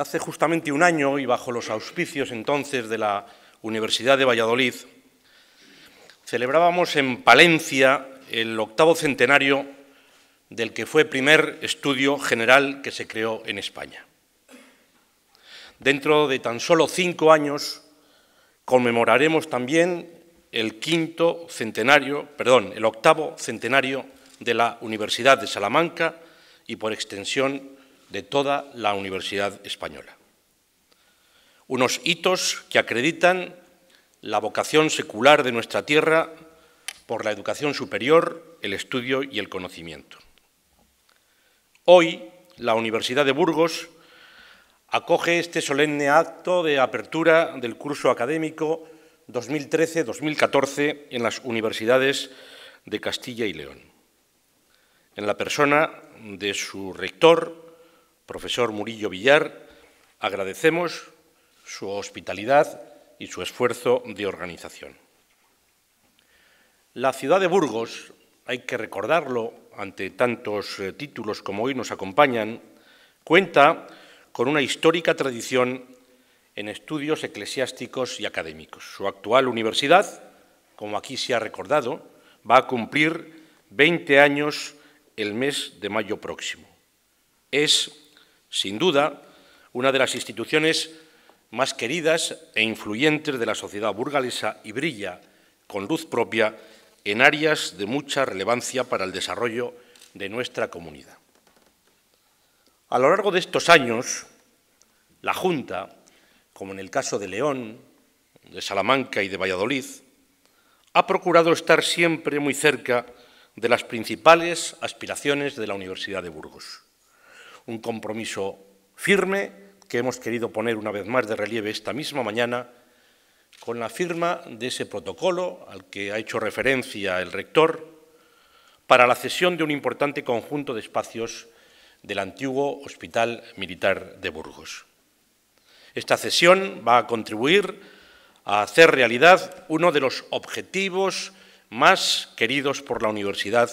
Hace justamente un año, y bajo los auspicios entonces de la Universidad de Valladolid, celebrábamos en Palencia el octavo centenario del que fue primer estudio general que se creó en España. Dentro de tan solo cinco años conmemoraremos también el quinto centenario, perdón, el octavo centenario de la Universidad de Salamanca y por extensión de toda la Universidad Española. Unos hitos que acreditan la vocación secular de nuestra tierra por la educación superior, el estudio y el conocimiento. Hoy, la Universidad de Burgos acoge este solemne acto de apertura del curso académico 2013-2014 en las universidades de Castilla y León, en la persona de su rector, profesor Murillo Villar, agradecemos su hospitalidad y su esfuerzo de organización. La ciudad de Burgos, hay que recordarlo ante tantos eh, títulos como hoy nos acompañan, cuenta con una histórica tradición en estudios eclesiásticos y académicos. Su actual universidad, como aquí se ha recordado, va a cumplir 20 años el mes de mayo próximo. Es sin duda, una de las instituciones más queridas e influyentes de la sociedad burgalesa y brilla con luz propia en áreas de mucha relevancia para el desarrollo de nuestra comunidad. A lo largo de estos años, la Junta, como en el caso de León, de Salamanca y de Valladolid, ha procurado estar siempre muy cerca de las principales aspiraciones de la Universidad de Burgos un compromiso firme que hemos querido poner una vez más de relieve esta misma mañana con la firma de ese protocolo al que ha hecho referencia el rector para la cesión de un importante conjunto de espacios del antiguo Hospital Militar de Burgos. Esta cesión va a contribuir a hacer realidad uno de los objetivos más queridos por la universidad,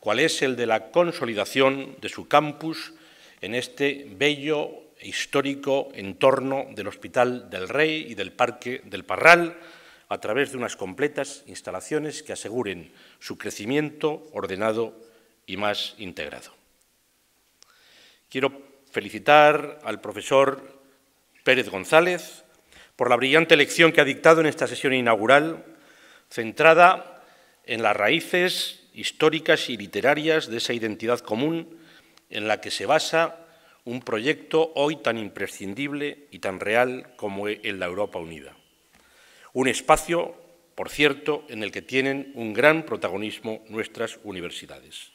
cual es el de la consolidación de su campus en este bello e histórico entorno del Hospital del Rey y del Parque del Parral, a través de unas completas instalaciones que aseguren su crecimiento ordenado y más integrado. Quiero felicitar al profesor Pérez González por la brillante lección que ha dictado en esta sesión inaugural, centrada en las raíces históricas y literarias de esa identidad común en la que se basa un proyecto hoy tan imprescindible y tan real como en la Europa Unida. Un espacio, por cierto, en el que tienen un gran protagonismo nuestras universidades.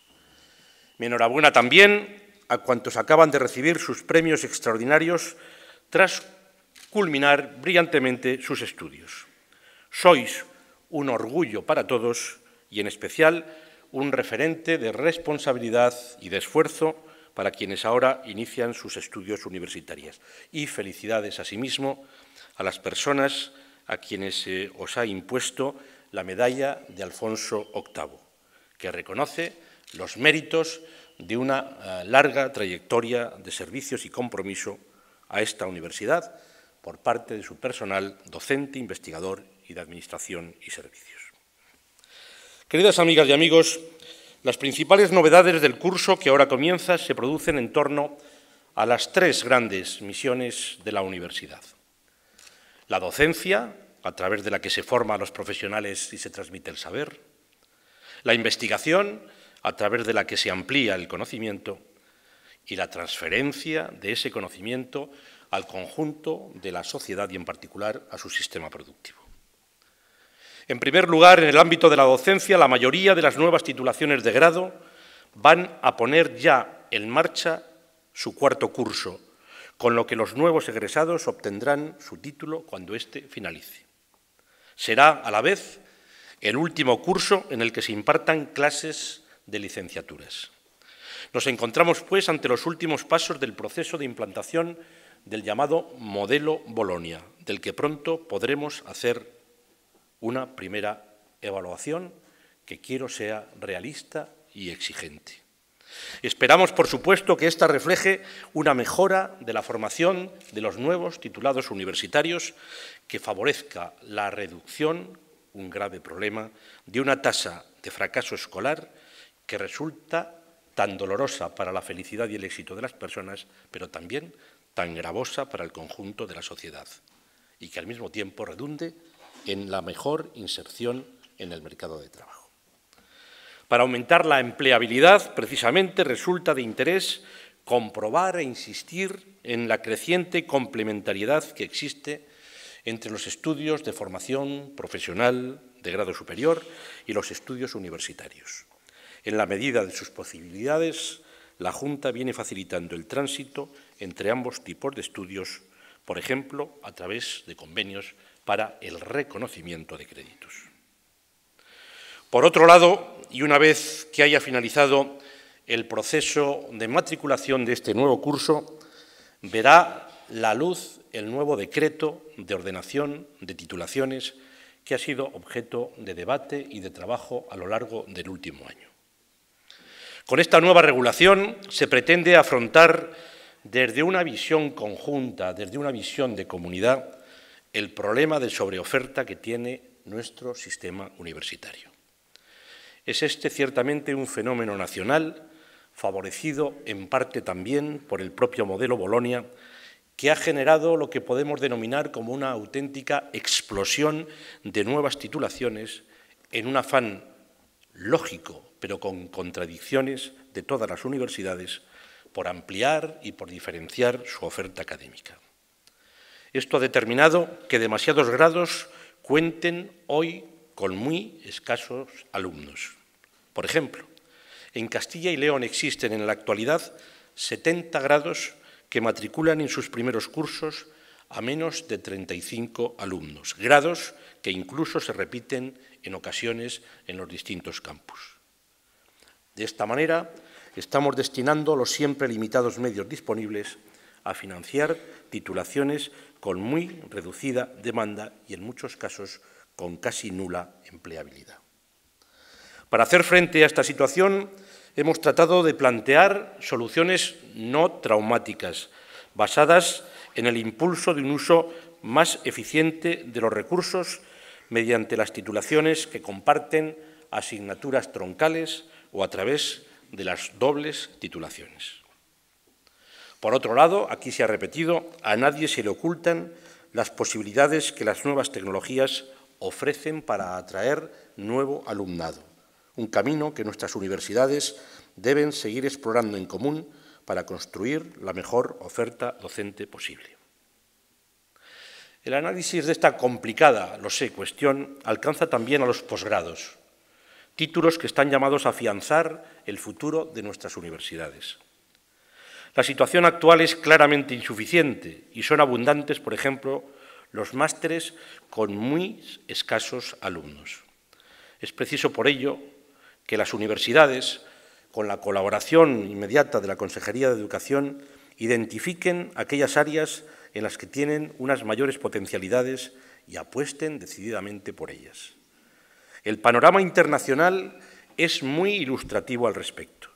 Me enhorabuena también a cuantos acaban de recibir sus premios extraordinarios tras culminar brillantemente sus estudios. Sois un orgullo para todos y en especial un referente de responsabilidad y de esfuerzo para quienes ahora inician sus estudios universitarios. Y felicidades asimismo a las personas a quienes os ha impuesto la medalla de Alfonso VIII, que reconoce los méritos de una eh, larga trayectoria de servicios y compromiso a esta universidad por parte de su personal docente, investigador y de administración y servicios. Queridas amigas y amigos, las principales novedades del curso que ahora comienza se producen en torno a las tres grandes misiones de la universidad. La docencia, a través de la que se forma a los profesionales y se transmite el saber. La investigación, a través de la que se amplía el conocimiento. Y la transferencia de ese conocimiento al conjunto de la sociedad y en particular a su sistema productivo. En primer lugar, en el ámbito de la docencia, la mayoría de las nuevas titulaciones de grado van a poner ya en marcha su cuarto curso, con lo que los nuevos egresados obtendrán su título cuando éste finalice. Será, a la vez, el último curso en el que se impartan clases de licenciaturas. Nos encontramos, pues, ante los últimos pasos del proceso de implantación del llamado modelo Bolonia, del que pronto podremos hacer una primera evaluación que quiero sea realista y exigente. Esperamos, por supuesto, que esta refleje una mejora de la formación de los nuevos titulados universitarios que favorezca la reducción, un grave problema, de una tasa de fracaso escolar que resulta tan dolorosa para la felicidad y el éxito de las personas, pero también tan gravosa para el conjunto de la sociedad, y que al mismo tiempo redunde en la mejor inserción en el mercado de trabajo. Para aumentar la empleabilidad, precisamente, resulta de interés comprobar e insistir en la creciente complementariedad que existe entre los estudios de formación profesional de grado superior y los estudios universitarios. En la medida de sus posibilidades, la Junta viene facilitando el tránsito entre ambos tipos de estudios, por ejemplo, a través de convenios para el reconocimiento de créditos. Por otro lado, y una vez que haya finalizado el proceso de matriculación de este nuevo curso, verá la luz el nuevo decreto de ordenación de titulaciones que ha sido objeto de debate y de trabajo a lo largo del último año. Con esta nueva regulación se pretende afrontar desde una visión conjunta, desde una visión de comunidad, el problema de sobreoferta que tiene nuestro sistema universitario. Es este ciertamente un fenómeno nacional, favorecido en parte también por el propio modelo Bolonia, que ha generado lo que podemos denominar como una auténtica explosión de nuevas titulaciones en un afán lógico, pero con contradicciones de todas las universidades, por ampliar y por diferenciar su oferta académica. Esto ha determinado que demasiados grados cuenten hoy con muy escasos alumnos. Por ejemplo, en Castilla y León existen en la actualidad 70 grados que matriculan en sus primeros cursos a menos de 35 alumnos, grados que incluso se repiten en ocasiones en los distintos campus. De esta manera, estamos destinando los siempre limitados medios disponibles a financiar titulaciones con muy reducida demanda y en muchos casos con casi nula empleabilidad. Para hacer frente a esta situación hemos tratado de plantear soluciones no traumáticas, basadas en el impulso de un uso más eficiente de los recursos mediante las titulaciones que comparten asignaturas troncales o a través de las dobles titulaciones. Por otro lado, aquí se ha repetido, a nadie se le ocultan las posibilidades que las nuevas tecnologías ofrecen para atraer nuevo alumnado, un camino que nuestras universidades deben seguir explorando en común para construir la mejor oferta docente posible. El análisis de esta complicada, lo sé, cuestión alcanza también a los posgrados, títulos que están llamados a afianzar el futuro de nuestras universidades. La situación actual es claramente insuficiente y son abundantes, por ejemplo, los másteres con muy escasos alumnos. Es preciso, por ello, que las universidades, con la colaboración inmediata de la Consejería de Educación, identifiquen aquellas áreas en las que tienen unas mayores potencialidades y apuesten decididamente por ellas. El panorama internacional es muy ilustrativo al respecto.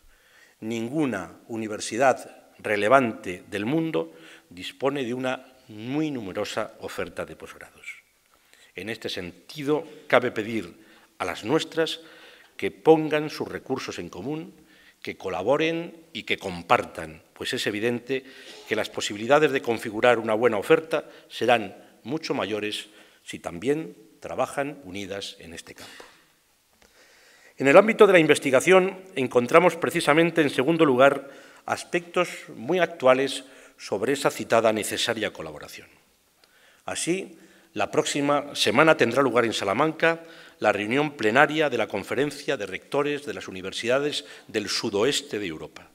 Ninguna universidad relevante del mundo, dispone de una muy numerosa oferta de posgrados. En este sentido, cabe pedir a las nuestras que pongan sus recursos en común, que colaboren y que compartan, pues es evidente que las posibilidades de configurar una buena oferta serán mucho mayores si también trabajan unidas en este campo. En el ámbito de la investigación encontramos precisamente, en segundo lugar, aspectos muy actuales sobre esa citada necesaria colaboración. Así, la próxima semana tendrá lugar en Salamanca la reunión plenaria de la Conferencia de Rectores de las Universidades del Sudoeste de Europa,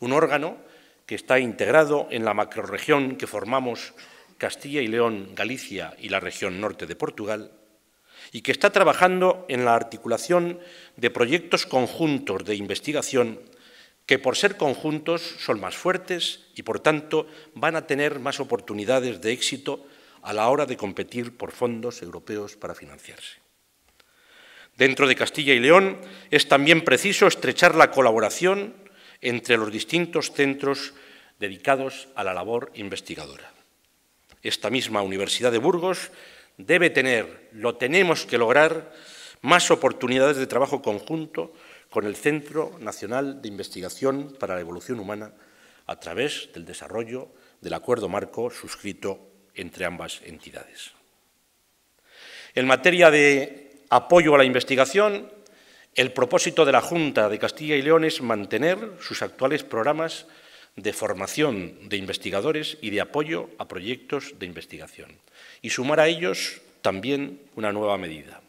un órgano que está integrado en la macroregión... que formamos Castilla y León, Galicia y la región norte de Portugal, y que está trabajando en la articulación de proyectos conjuntos de investigación que por ser conjuntos son más fuertes y por tanto van a tener más oportunidades de éxito a la hora de competir por fondos europeos para financiarse. Dentro de Castilla y León es también preciso estrechar la colaboración entre los distintos centros dedicados a la labor investigadora. Esta misma Universidad de Burgos debe tener, lo tenemos que lograr, más oportunidades de trabajo conjunto con el Centro Nacional de Investigación para la Evolución Humana a través del desarrollo del acuerdo marco suscrito entre ambas entidades. En materia de apoyo a la investigación, el propósito de la Junta de Castilla y León es mantener sus actuales programas de formación de investigadores y de apoyo a proyectos de investigación y sumar a ellos también una nueva medida,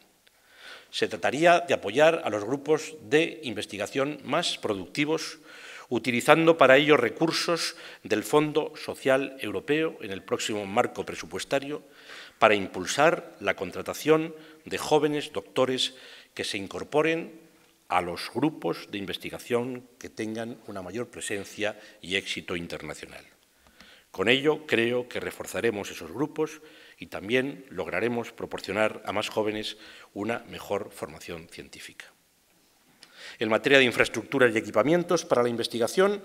se trataría de apoyar a los grupos de investigación más productivos, utilizando para ello recursos del Fondo Social Europeo en el próximo marco presupuestario, para impulsar la contratación de jóvenes doctores que se incorporen a los grupos de investigación que tengan una mayor presencia y éxito internacional. Con ello, creo que reforzaremos esos grupos y también lograremos proporcionar a más jóvenes una mejor formación científica. En materia de infraestructuras y equipamientos para la investigación,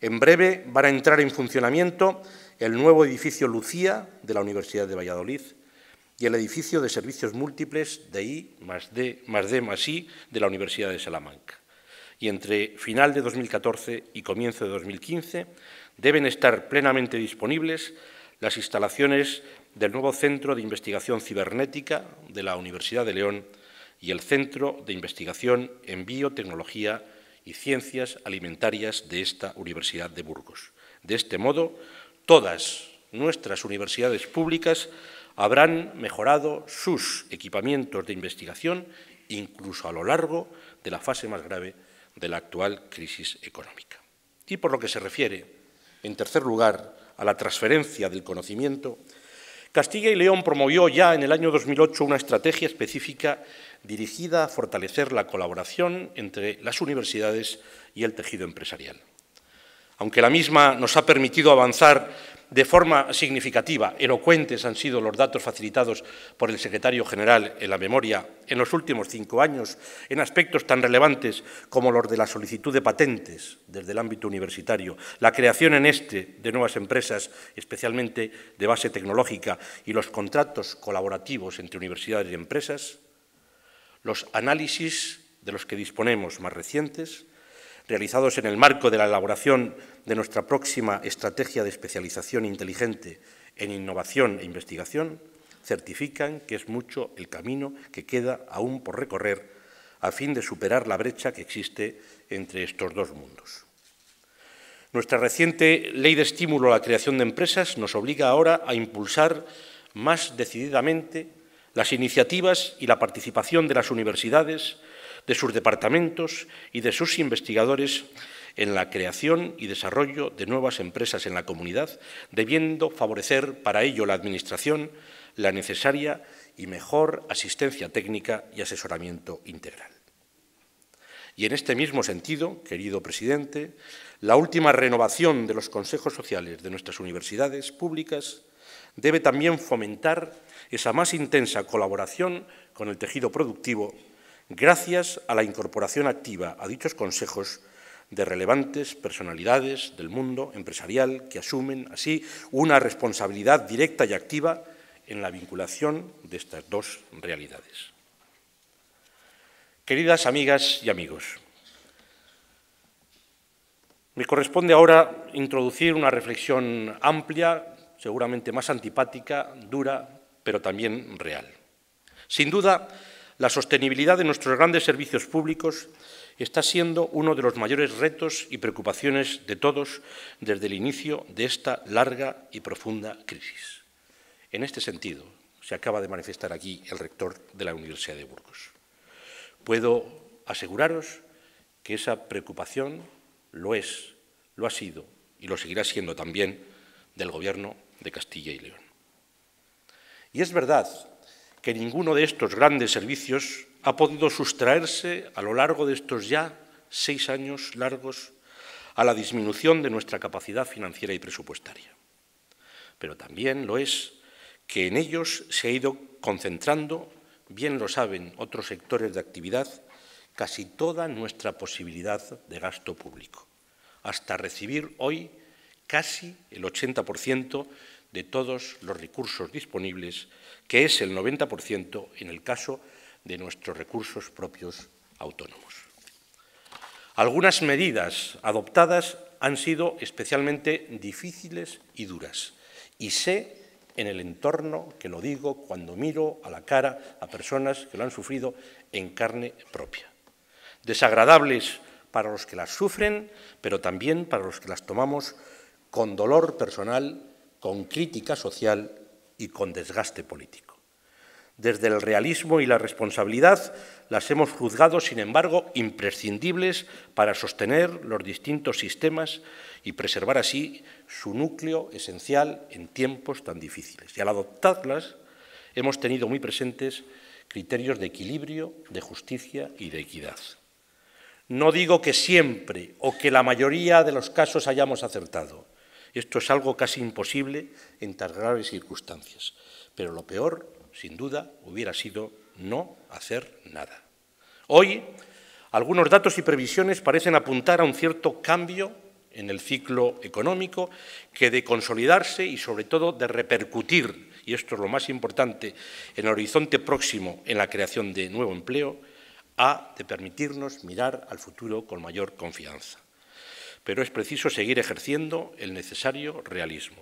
en breve van a entrar en funcionamiento el nuevo edificio Lucía de la Universidad de Valladolid y el edificio de servicios múltiples de I más D más, D más I de la Universidad de Salamanca. Y entre final de 2014 y comienzo de 2015 deben estar plenamente disponibles las instalaciones del nuevo Centro de Investigación Cibernética de la Universidad de León y el Centro de Investigación en Biotecnología y Ciencias Alimentarias de esta Universidad de Burgos. De este modo, todas nuestras universidades públicas habrán mejorado sus equipamientos de investigación incluso a lo largo de la fase más grave de la actual crisis económica. Y por lo que se refiere, en tercer lugar, a la transferencia del conocimiento, Castilla y León promovió ya en el año 2008 una estrategia específica dirigida a fortalecer la colaboración entre las universidades y el tejido empresarial. Aunque la misma nos ha permitido avanzar de forma significativa, elocuentes han sido los datos facilitados por el secretario general en la memoria en los últimos cinco años en aspectos tan relevantes como los de la solicitud de patentes desde el ámbito universitario, la creación en este de nuevas empresas, especialmente de base tecnológica, y los contratos colaborativos entre universidades y empresas, los análisis de los que disponemos más recientes, realizados en el marco de la elaboración de nuestra próxima estrategia de especialización inteligente en innovación e investigación, certifican que es mucho el camino que queda aún por recorrer a fin de superar la brecha que existe entre estos dos mundos. Nuestra reciente ley de estímulo a la creación de empresas nos obliga ahora a impulsar más decididamente las iniciativas y la participación de las universidades de sus departamentos y de sus investigadores en la creación y desarrollo de nuevas empresas en la comunidad, debiendo favorecer para ello la Administración la necesaria y mejor asistencia técnica y asesoramiento integral. Y en este mismo sentido, querido presidente, la última renovación de los consejos sociales de nuestras universidades públicas debe también fomentar esa más intensa colaboración con el tejido productivo gracias a la incorporación activa a dichos consejos de relevantes personalidades del mundo empresarial que asumen así una responsabilidad directa y activa en la vinculación de estas dos realidades. Queridas amigas y amigos, me corresponde ahora introducir una reflexión amplia, seguramente más antipática, dura, pero también real. Sin duda, la sostenibilidad de nuestros grandes servicios públicos está siendo uno de los mayores retos y preocupaciones de todos desde el inicio de esta larga y profunda crisis. En este sentido, se acaba de manifestar aquí el rector de la Universidad de Burgos. Puedo aseguraros que esa preocupación lo es, lo ha sido y lo seguirá siendo también del Gobierno de Castilla y León. Y es verdad que ninguno de estos grandes servicios ha podido sustraerse a lo largo de estos ya seis años largos a la disminución de nuestra capacidad financiera y presupuestaria. Pero también lo es que en ellos se ha ido concentrando, bien lo saben otros sectores de actividad, casi toda nuestra posibilidad de gasto público, hasta recibir hoy casi el 80% de todos los recursos disponibles, que es el 90% en el caso de nuestros recursos propios autónomos. Algunas medidas adoptadas han sido especialmente difíciles y duras, y sé en el entorno que lo digo cuando miro a la cara a personas que lo han sufrido en carne propia. Desagradables para los que las sufren, pero también para los que las tomamos con dolor personal con crítica social y con desgaste político. Desde el realismo y la responsabilidad las hemos juzgado, sin embargo, imprescindibles para sostener los distintos sistemas y preservar así su núcleo esencial en tiempos tan difíciles. Y al adoptarlas hemos tenido muy presentes criterios de equilibrio, de justicia y de equidad. No digo que siempre o que la mayoría de los casos hayamos acertado, esto es algo casi imposible en tan graves circunstancias. Pero lo peor, sin duda, hubiera sido no hacer nada. Hoy, algunos datos y previsiones parecen apuntar a un cierto cambio en el ciclo económico que de consolidarse y sobre todo de repercutir, y esto es lo más importante, en el horizonte próximo en la creación de nuevo empleo, ha de permitirnos mirar al futuro con mayor confianza pero es preciso seguir ejerciendo el necesario realismo.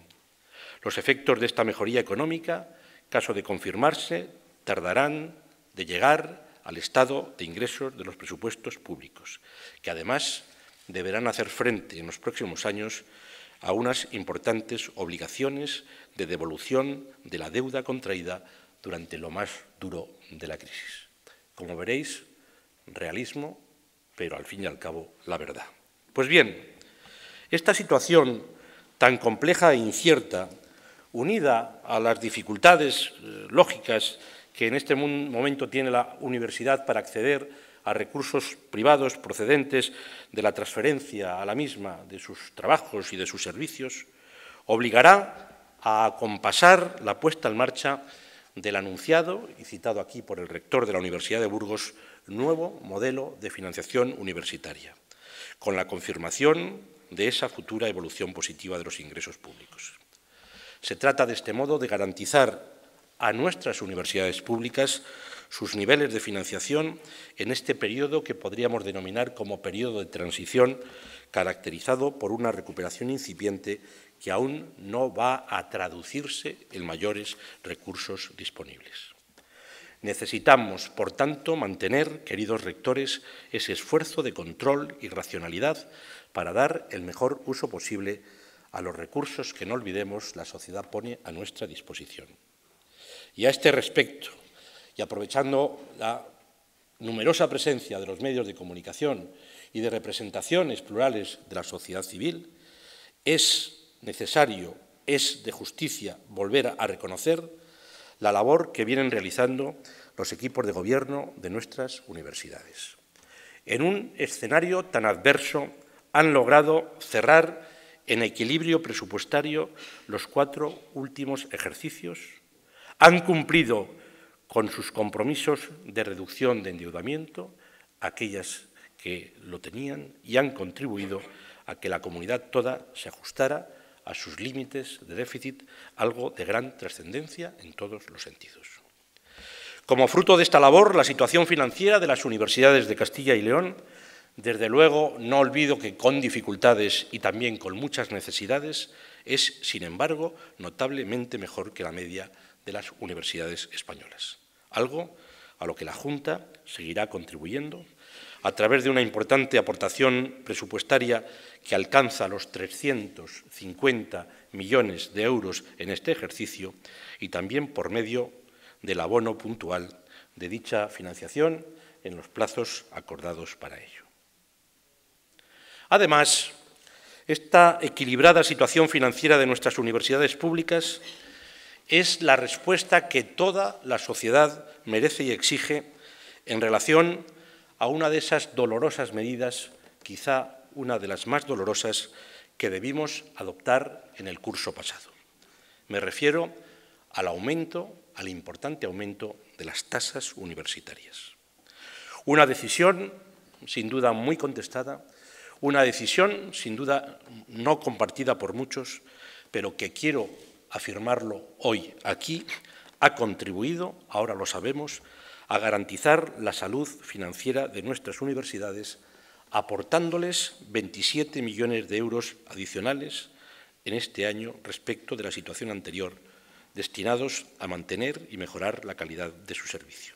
Los efectos de esta mejoría económica, caso de confirmarse, tardarán de llegar al estado de ingresos de los presupuestos públicos, que además deberán hacer frente en los próximos años a unas importantes obligaciones de devolución de la deuda contraída durante lo más duro de la crisis. Como veréis, realismo, pero al fin y al cabo la verdad. Pues bien, esta situación tan compleja e incierta, unida a las dificultades eh, lógicas que en este momento tiene la universidad para acceder a recursos privados procedentes de la transferencia a la misma de sus trabajos y de sus servicios, obligará a compasar la puesta en marcha del anunciado y citado aquí por el rector de la Universidad de Burgos nuevo modelo de financiación universitaria con la confirmación de esa futura evolución positiva de los ingresos públicos. Se trata, de este modo, de garantizar a nuestras universidades públicas sus niveles de financiación en este periodo que podríamos denominar como periodo de transición, caracterizado por una recuperación incipiente que aún no va a traducirse en mayores recursos disponibles. Necesitamos, por tanto, mantener, queridos rectores, ese esfuerzo de control y racionalidad para dar el mejor uso posible a los recursos que, no olvidemos, la sociedad pone a nuestra disposición. Y a este respecto, y aprovechando la numerosa presencia de los medios de comunicación y de representaciones plurales de la sociedad civil, es necesario, es de justicia volver a reconocer la labor que vienen realizando los equipos de gobierno de nuestras universidades. En un escenario tan adverso han logrado cerrar en equilibrio presupuestario los cuatro últimos ejercicios, han cumplido con sus compromisos de reducción de endeudamiento, aquellas que lo tenían, y han contribuido a que la comunidad toda se ajustara a sus límites de déficit algo de gran trascendencia en todos los sentidos. Como fruto de esta labor, la situación financiera de las universidades de Castilla y León, desde luego no olvido que con dificultades y también con muchas necesidades, es, sin embargo, notablemente mejor que la media de las universidades españolas, algo a lo que la Junta seguirá contribuyendo a través de una importante aportación presupuestaria que alcanza los 350 millones de euros en este ejercicio y también por medio del abono puntual de dicha financiación en los plazos acordados para ello. Además, esta equilibrada situación financiera de nuestras universidades públicas es la respuesta que toda la sociedad merece y exige en relación a una de esas dolorosas medidas, quizá una de las más dolorosas que debimos adoptar en el curso pasado. Me refiero al aumento, al importante aumento de las tasas universitarias. Una decisión, sin duda, muy contestada, una decisión, sin duda, no compartida por muchos, pero que quiero afirmarlo hoy aquí, ha contribuido, ahora lo sabemos, a garantizar la salud financiera de nuestras universidades, aportándoles 27 millones de euros adicionales en este año respecto de la situación anterior, destinados a mantener y mejorar la calidad de su servicio.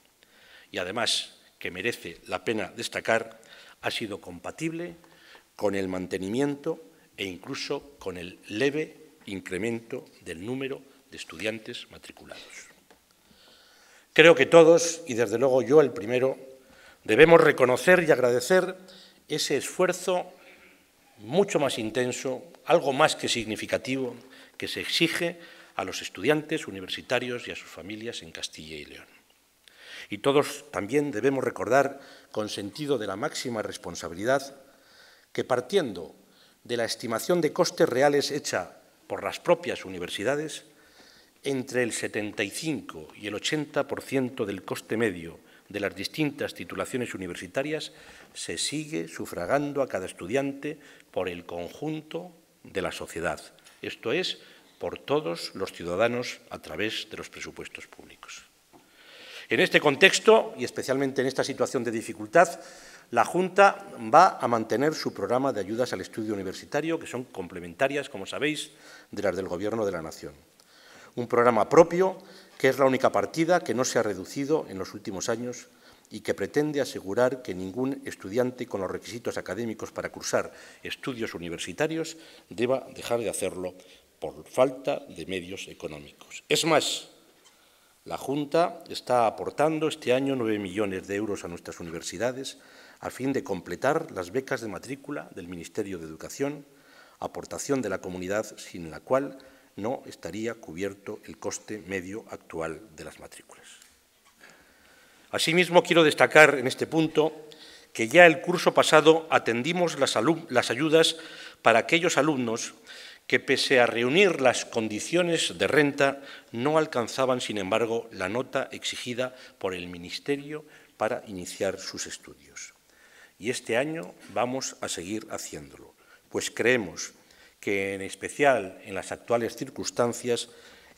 Y además, que merece la pena destacar, ha sido compatible con el mantenimiento e incluso con el leve incremento del número de estudiantes matriculados. Creo que todos, y desde luego yo el primero, debemos reconocer y agradecer ese esfuerzo mucho más intenso, algo más que significativo, que se exige a los estudiantes universitarios y a sus familias en Castilla y León. Y todos también debemos recordar, con sentido de la máxima responsabilidad, que partiendo de la estimación de costes reales hecha por las propias universidades, entre el 75 y el 80% del coste medio de las distintas titulaciones universitarias se sigue sufragando a cada estudiante por el conjunto de la sociedad, esto es, por todos los ciudadanos a través de los presupuestos públicos. En este contexto, y especialmente en esta situación de dificultad, la Junta va a mantener su programa de ayudas al estudio universitario, que son complementarias, como sabéis, de las del Gobierno de la Nación un programa propio que es la única partida que no se ha reducido en los últimos años y que pretende asegurar que ningún estudiante con los requisitos académicos para cursar estudios universitarios deba dejar de hacerlo por falta de medios económicos. Es más, la Junta está aportando este año nueve millones de euros a nuestras universidades a fin de completar las becas de matrícula del Ministerio de Educación, aportación de la comunidad sin la cual no estaría cubierto el coste medio actual de las matrículas. Asimismo, quiero destacar en este punto que ya el curso pasado atendimos las, las ayudas para aquellos alumnos que pese a reunir las condiciones de renta no alcanzaban, sin embargo, la nota exigida por el Ministerio para iniciar sus estudios. Y este año vamos a seguir haciéndolo, pues creemos que, en especial en las actuales circunstancias,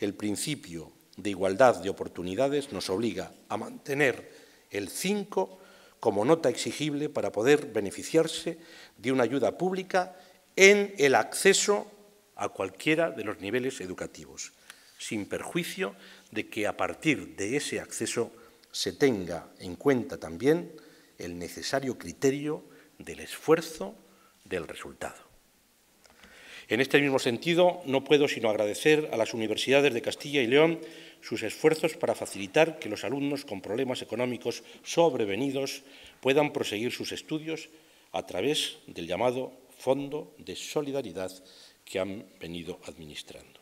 el principio de igualdad de oportunidades nos obliga a mantener el 5 como nota exigible para poder beneficiarse de una ayuda pública en el acceso a cualquiera de los niveles educativos, sin perjuicio de que a partir de ese acceso se tenga en cuenta también el necesario criterio del esfuerzo del resultado. En este mismo sentido, no puedo sino agradecer a las universidades de Castilla y León sus esfuerzos para facilitar que los alumnos con problemas económicos sobrevenidos puedan proseguir sus estudios a través del llamado Fondo de Solidaridad que han venido administrando.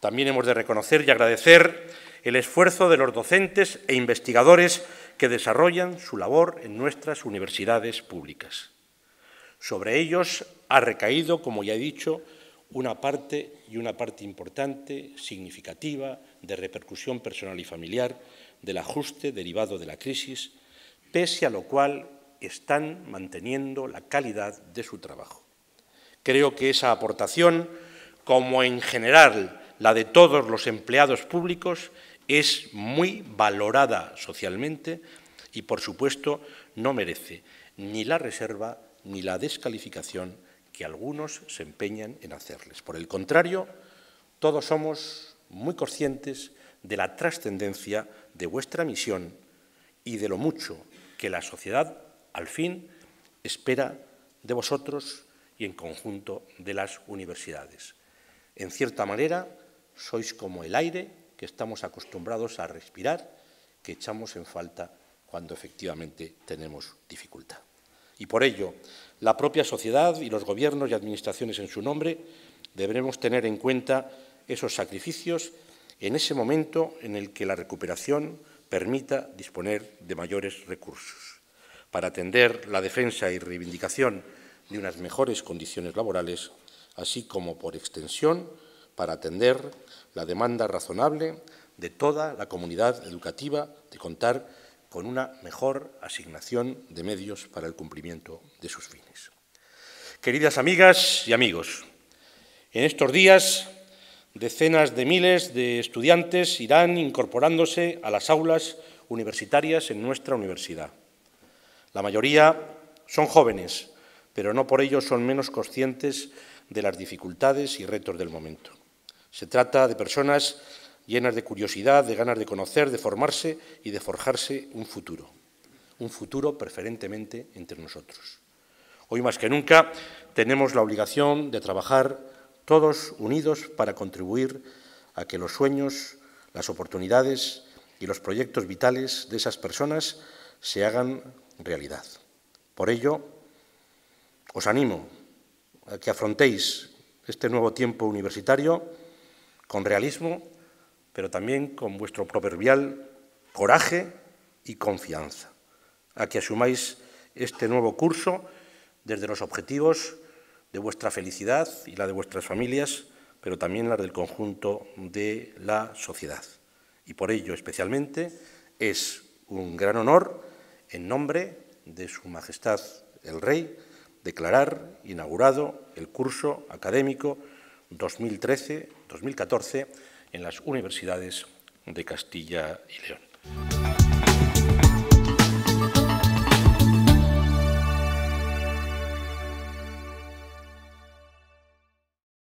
También hemos de reconocer y agradecer el esfuerzo de los docentes e investigadores que desarrollan su labor en nuestras universidades públicas. Sobre ellos ha recaído, como ya he dicho, una parte y una parte importante, significativa, de repercusión personal y familiar del ajuste derivado de la crisis, pese a lo cual están manteniendo la calidad de su trabajo. Creo que esa aportación, como en general la de todos los empleados públicos, es muy valorada socialmente y, por supuesto, no merece ni la reserva ni la descalificación que algunos se empeñan en hacerles. Por el contrario, todos somos muy conscientes de la trascendencia de vuestra misión y de lo mucho que la sociedad, al fin, espera de vosotros y en conjunto de las universidades. En cierta manera, sois como el aire que estamos acostumbrados a respirar, que echamos en falta cuando efectivamente tenemos dificultad. Y por ello, la propia sociedad y los gobiernos y administraciones en su nombre deberemos tener en cuenta esos sacrificios en ese momento en el que la recuperación permita disponer de mayores recursos para atender la defensa y reivindicación de unas mejores condiciones laborales, así como, por extensión, para atender la demanda razonable de toda la comunidad educativa de contar con una mejor asignación de medios para el cumplimiento de sus fines. Queridas amigas y amigos, en estos días decenas de miles de estudiantes irán incorporándose a las aulas universitarias en nuestra universidad. La mayoría son jóvenes, pero no por ello son menos conscientes de las dificultades y retos del momento. Se trata de personas llenas de curiosidad, de ganas de conocer, de formarse y de forjarse un futuro, un futuro preferentemente entre nosotros. Hoy más que nunca tenemos la obligación de trabajar todos unidos para contribuir a que los sueños, las oportunidades y los proyectos vitales de esas personas se hagan realidad. Por ello, os animo a que afrontéis este nuevo tiempo universitario con realismo pero también con vuestro proverbial coraje y confianza, a que asumáis este nuevo curso desde los objetivos de vuestra felicidad y la de vuestras familias, pero también la del conjunto de la sociedad. Y por ello, especialmente, es un gran honor, en nombre de Su Majestad el Rey, declarar inaugurado el curso académico 2013-2014 en las universidades de Castilla y León.